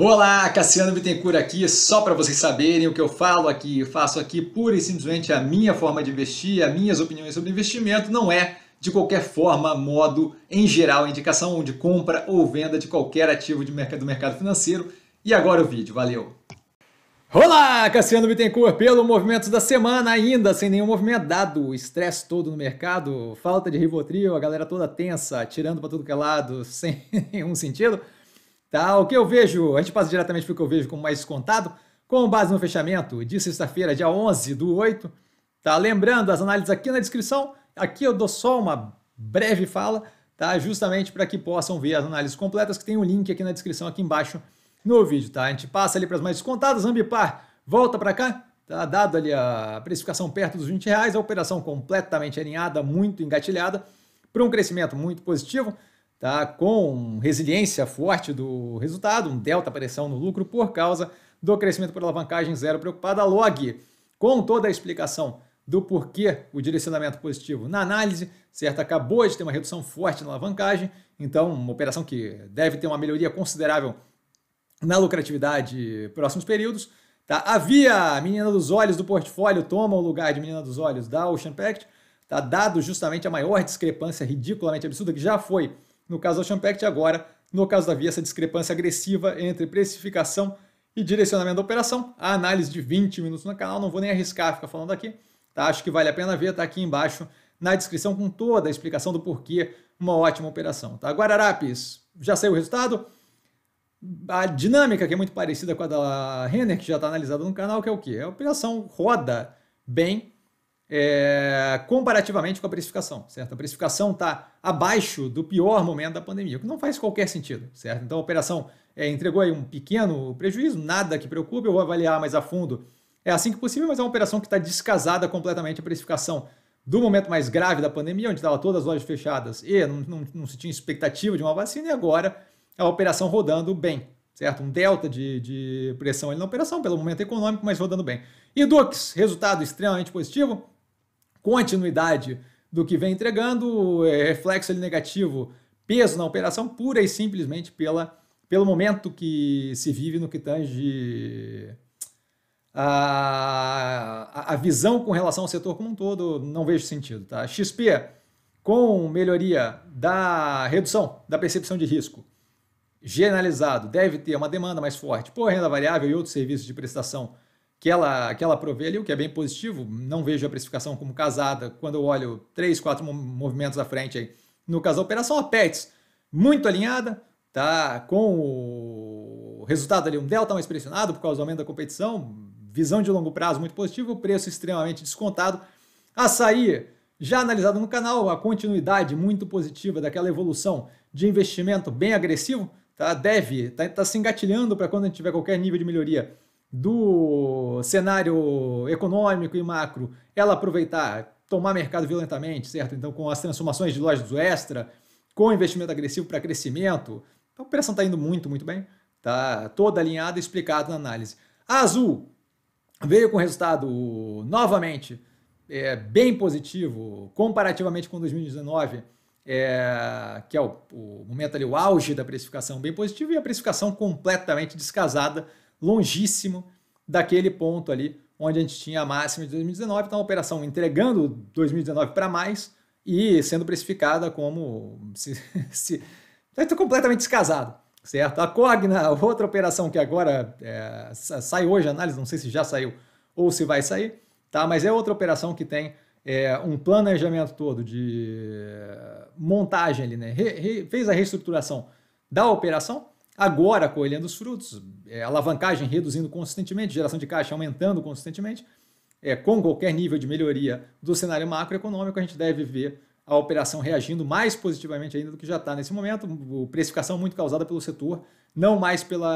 Olá, Cassiano Bittencourt aqui, só para vocês saberem o que eu falo aqui, eu faço aqui pura e simplesmente a minha forma de investir, as minhas opiniões sobre investimento, não é de qualquer forma, modo, em geral, indicação de compra ou venda de qualquer ativo de mercado, do mercado financeiro. E agora o vídeo, valeu! Olá, Cassiano Bittencourt, pelo movimento da semana ainda, sem nenhum movimento dado, estresse todo no mercado, falta de Rivotril, a galera toda tensa, tirando para tudo que é lado, sem nenhum sentido. Tá, o que eu vejo, a gente passa diretamente para o que eu vejo como mais descontado, com base no fechamento de sexta-feira, dia 11 do 8. Tá, lembrando, as análises aqui na descrição, aqui eu dou só uma breve fala, tá, justamente para que possam ver as análises completas, que tem um link aqui na descrição, aqui embaixo no vídeo. Tá? A gente passa ali para as mais descontadas, Ambipar volta para cá, tá, dado ali a precificação perto dos 20 reais, a operação completamente alinhada, muito engatilhada, para um crescimento muito positivo tá? com resiliência forte do resultado, um delta pressão no lucro por causa do crescimento por alavancagem zero preocupada. Log, com toda a explicação do porquê o direcionamento positivo na análise, certo? Acabou de ter uma redução forte na alavancagem, então uma operação que deve ter uma melhoria considerável na lucratividade próximos períodos. Tá? via menina dos olhos do portfólio toma o lugar de menina dos olhos da Ocean Pact, tá? dado justamente a maior discrepância ridiculamente absurda que já foi no caso da Champect, agora, no caso da Via, essa discrepância agressiva entre precificação e direcionamento da operação. A análise de 20 minutos no canal, não vou nem arriscar ficar falando aqui, tá? Acho que vale a pena ver, tá aqui embaixo na descrição com toda a explicação do porquê uma ótima operação, tá? Guararapes, já saiu o resultado? A dinâmica que é muito parecida com a da Renner, que já está analisada no canal, que é o quê? A operação roda bem é, comparativamente com a precificação, certo? A precificação está abaixo do pior momento da pandemia, o que não faz qualquer sentido, certo? Então a operação é, entregou aí um pequeno prejuízo, nada que preocupe, eu vou avaliar mais a fundo. É assim que possível, mas é uma operação que está descasada completamente a precificação do momento mais grave da pandemia, onde estava todas as lojas fechadas e não, não, não, se tinha expectativa de uma vacina, e agora a operação rodando bem, certo? Um delta de, de pressão ali na operação, pelo momento econômico, mas rodando bem. E Dux, resultado extremamente positivo, continuidade do que vem entregando, é, reflexo negativo, peso na operação pura e simplesmente pela, pelo momento que se vive no que tange a, a visão com relação ao setor como um todo, não vejo sentido. Tá? XP, com melhoria da redução da percepção de risco, generalizado, deve ter uma demanda mais forte por renda variável e outros serviços de prestação que ela, que ela provê ali, o que é bem positivo. Não vejo a precificação como casada. Quando eu olho três, quatro movimentos à frente aí, no caso da operação, a Pets muito alinhada, tá? Com o resultado ali, um delta tá mais pressionado por causa do aumento da competição, visão de longo prazo muito positiva, o preço extremamente descontado. Açaí, já analisado no canal, a continuidade muito positiva daquela evolução de investimento bem agressivo, tá? Deve, tá, tá se engatilhando para quando a gente tiver qualquer nível de melhoria do cenário econômico e macro, ela aproveitar, tomar mercado violentamente, certo? Então, com as transformações de lojas do extra, com investimento agressivo para crescimento, a operação está indo muito, muito bem. Está toda alinhada e explicado na análise. A Azul veio com resultado novamente é, bem positivo, comparativamente com 2019, é, que é o, o momento ali, o auge da precificação bem positivo, e a precificação completamente descasada longíssimo daquele ponto ali onde a gente tinha a máxima de 2019. Então, a operação entregando 2019 para mais e sendo precificada como se. se está completamente descasado, certo? A Cogna, outra operação que agora é, sai hoje, análise, não sei se já saiu ou se vai sair, tá? mas é outra operação que tem é, um planejamento todo de é, montagem ali, né? Re, re, fez a reestruturação da operação agora colhendo os frutos, é, alavancagem reduzindo consistentemente, geração de caixa aumentando consistentemente, é, com qualquer nível de melhoria do cenário macroeconômico, a gente deve ver a operação reagindo mais positivamente ainda do que já está nesse momento, precificação muito causada pelo setor, não mais pelo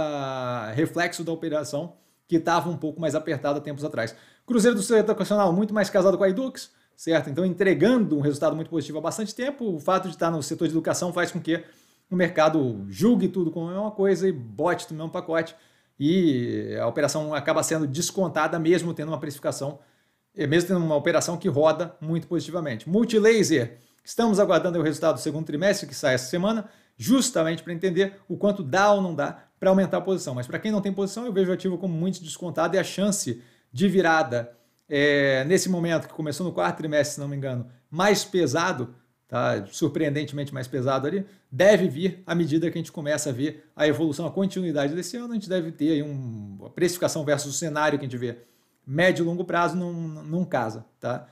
reflexo da operação que estava um pouco mais apertada tempos atrás. Cruzeiro do setor é educacional muito mais casado com a Edux, certo? Então entregando um resultado muito positivo há bastante tempo, o fato de estar tá no setor de educação faz com que o mercado julgue tudo como é uma coisa e bote no mesmo pacote e a operação acaba sendo descontada mesmo tendo uma precificação, é, mesmo tendo uma operação que roda muito positivamente. Multilaser, estamos aguardando o resultado do segundo trimestre que sai essa semana, justamente para entender o quanto dá ou não dá para aumentar a posição. Mas para quem não tem posição, eu vejo o ativo como muito descontado e a chance de virada é, nesse momento que começou no quarto trimestre, se não me engano, mais pesado, tá, surpreendentemente mais pesado ali, deve vir à medida que a gente começa a ver a evolução, a continuidade desse ano. A gente deve ter aí um, a precificação versus o cenário que a gente vê médio e longo prazo não, não casa. Tá?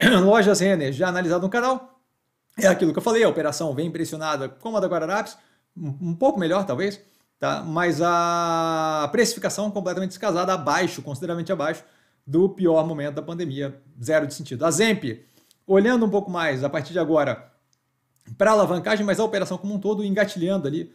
Lojas Renner, já analisado no canal, é aquilo que eu falei, a operação vem impressionada como a da Guararapes, um, um pouco melhor talvez, tá? mas a precificação completamente descasada, abaixo, consideravelmente abaixo do pior momento da pandemia, zero de sentido. A Zemp, olhando um pouco mais a partir de agora para a alavancagem, mas a operação como um todo, engatilhando ali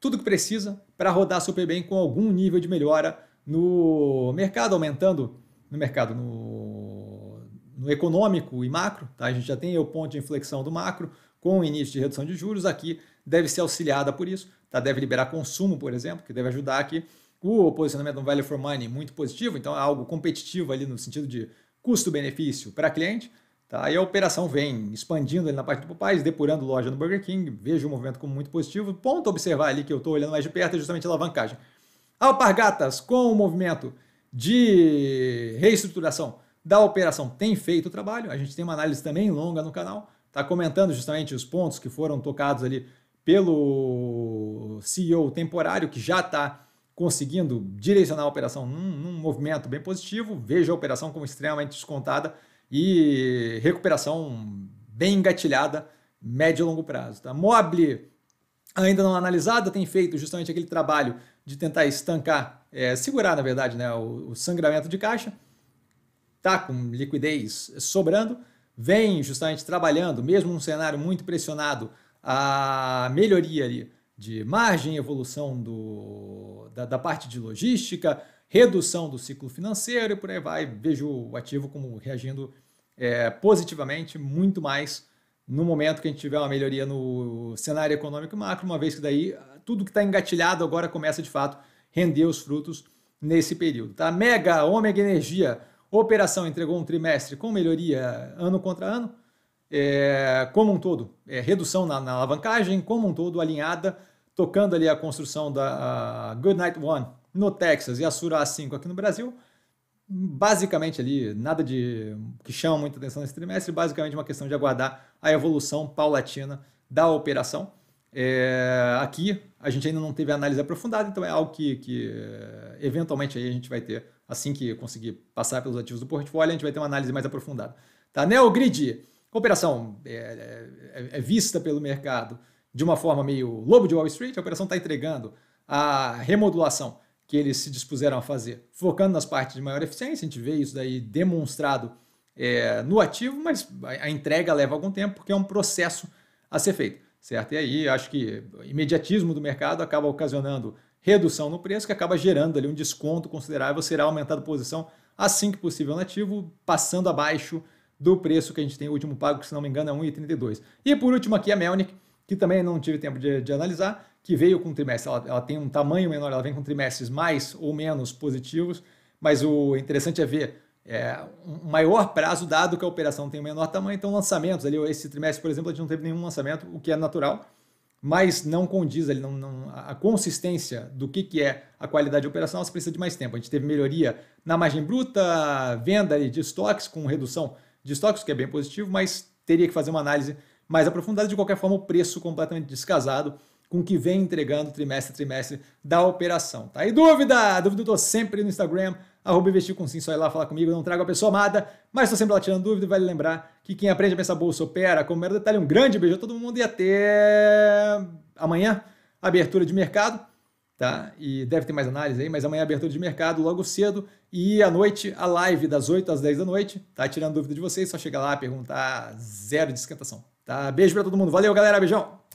tudo que precisa para rodar super bem com algum nível de melhora no mercado, aumentando no mercado, no, no econômico e macro. Tá? A gente já tem o ponto de inflexão do macro com o início de redução de juros. Aqui deve ser auxiliada por isso, tá? deve liberar consumo, por exemplo, que deve ajudar aqui. O posicionamento do Value for Money muito positivo, então é algo competitivo ali no sentido de custo-benefício para cliente. Tá? Aí a operação vem expandindo ali na parte do Popeyes, depurando loja no Burger King, vejo o movimento como muito positivo. Ponto a observar ali que eu estou olhando mais de perto é justamente a alavancagem. Alpargatas, com o movimento de reestruturação da operação, tem feito o trabalho. A gente tem uma análise também longa no canal, está comentando justamente os pontos que foram tocados ali pelo CEO temporário, que já está conseguindo direcionar a operação num, num movimento bem positivo. Vejo a operação como extremamente descontada e recuperação bem engatilhada, médio e longo prazo. Tá? Mobile ainda não analisada, tem feito justamente aquele trabalho de tentar estancar, é, segurar, na verdade, né, o, o sangramento de caixa, tá com liquidez sobrando, vem justamente trabalhando, mesmo um cenário muito pressionado, a melhoria ali de margem, evolução do, da, da parte de logística, redução do ciclo financeiro e por aí vai. Vejo o ativo como reagindo é, positivamente muito mais no momento que a gente tiver uma melhoria no cenário econômico macro, uma vez que daí tudo que está engatilhado agora começa de fato render os frutos nesse período. Tá? Mega, Ômega Energia, operação entregou um trimestre com melhoria ano contra ano, é, como um todo, é, redução na, na, alavancagem, como um todo alinhada, tocando ali a construção da Goodnight One, no Texas e a Sura A5 aqui no Brasil. Basicamente ali, nada de que chama muita atenção nesse trimestre, basicamente uma questão de aguardar a evolução paulatina da operação. É, aqui a gente ainda não teve análise aprofundada, então é algo que, que é, eventualmente aí a gente vai ter, assim que conseguir passar pelos ativos do portfólio, a gente vai ter uma análise mais aprofundada. Tá? Neogrid, operação é, é, é vista pelo mercado de uma forma meio lobo de Wall Street, a operação está entregando a remodulação que eles se dispuseram a fazer, focando nas partes de maior eficiência, a gente vê isso daí demonstrado é, no ativo, mas a entrega leva algum tempo porque é um processo a ser feito, certo? E aí acho que imediatismo do mercado acaba ocasionando redução no preço, que acaba gerando ali um desconto considerável, será aumentada a posição assim que possível no ativo, passando abaixo do preço que a gente tem o último pago, que se não me engano é 1,32. E por último aqui a Melnick, que também não tive tempo de, de analisar, que veio com trimestre, ela, ela, tem um tamanho menor, ela vem com trimestres mais ou menos positivos, mas o interessante é ver é, um maior prazo, dado que a operação tem um menor tamanho, então lançamentos ali, esse trimestre, por exemplo, a gente não teve nenhum lançamento, o que é natural, mas não condiz ali, não, não, a consistência do que, que é a qualidade operacional, você precisa de mais tempo. A gente teve melhoria na margem bruta, venda ali de estoques com redução de estoques, que é bem positivo, mas teria que fazer uma análise mais aprofundada. De qualquer forma, o preço completamente descasado com o que vem entregando trimestre a trimestre da operação. Tá aí dúvida? Dúvida eu tô sempre no Instagram, arroba investir com sim, só ir lá falar comigo, não trago a pessoa amada, mas tô sempre lá tirando dúvida e vale lembrar que quem aprende a pensar bolsa opera, como era detalhe, um grande beijo a todo mundo e até amanhã, abertura de mercado, tá? E deve ter mais análise aí, mas amanhã abertura de mercado logo cedo e à noite a live das 8 às 10 da noite, tá? Tirando dúvida de vocês, só chega lá, perguntar, zero de esquentação, tá? Beijo para todo mundo, valeu galera, beijão!